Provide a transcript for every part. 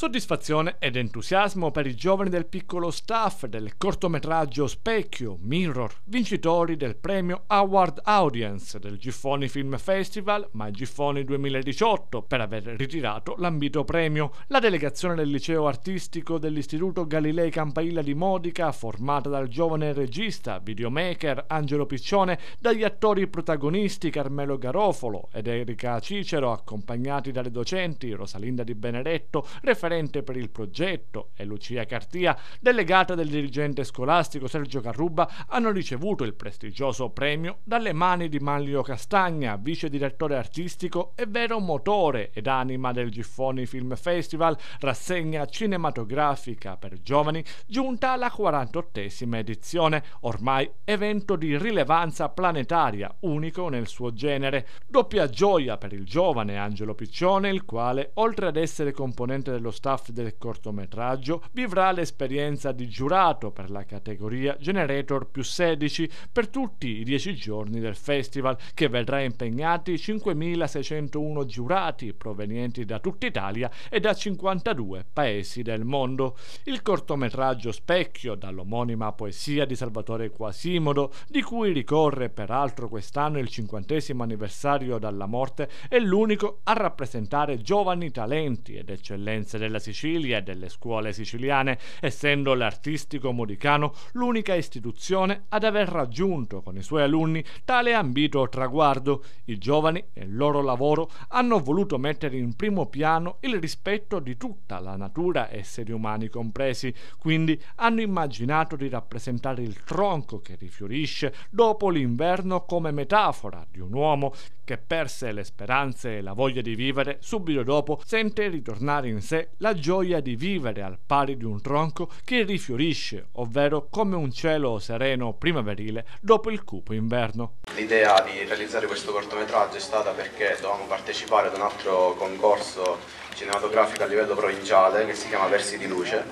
Soddisfazione ed entusiasmo per i giovani del piccolo staff del cortometraggio Specchio Mirror, vincitori del premio Award Audience del Giffoni Film Festival Mai Giffoni 2018 per aver ritirato l'ambito premio. La delegazione del liceo artistico dell'Istituto Galilei Campailla di Modica, formata dal giovane regista, videomaker Angelo Piccione, dagli attori protagonisti Carmelo Garofolo ed Erika Cicero, accompagnati dalle docenti Rosalinda Di Benedetto, referente referente per il progetto e Lucia Cartia, delegata del dirigente scolastico Sergio Carruba, hanno ricevuto il prestigioso premio dalle mani di Manlio Castagna, vice direttore artistico e vero motore ed anima del Giffoni Film Festival, rassegna cinematografica per giovani giunta alla 48esima edizione, ormai evento di rilevanza planetaria, unico nel suo genere. Doppia gioia per il giovane Angelo Piccione, il quale, oltre ad essere componente dello staff del cortometraggio vivrà l'esperienza di giurato per la categoria Generator più 16 per tutti i 10 giorni del festival, che vedrà impegnati 5.601 giurati provenienti da tutta Italia e da 52 paesi del mondo. Il cortometraggio Specchio, dall'omonima poesia di Salvatore Quasimodo, di cui ricorre peraltro quest'anno il 50 anniversario dalla morte, è l'unico a rappresentare giovani talenti ed eccellenze del della Sicilia e delle scuole siciliane, essendo l'artistico modicano l'unica istituzione ad aver raggiunto con i suoi alunni tale ambito traguardo. I giovani nel loro lavoro hanno voluto mettere in primo piano il rispetto di tutta la natura, esseri umani compresi, quindi hanno immaginato di rappresentare il tronco che rifiorisce dopo l'inverno come metafora di un uomo che perse le speranze e la voglia di vivere, subito dopo sente ritornare in sé la gioia di vivere al pari di un tronco che rifiorisce, ovvero come un cielo sereno primaverile dopo il cupo inverno. L'idea di realizzare questo cortometraggio è stata perché dovevamo partecipare ad un altro concorso cinematografico a livello provinciale che si chiama Versi di Luce,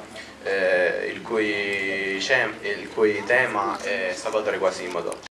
eh, il, cui il, cui tema è Salvatore Quasimodo.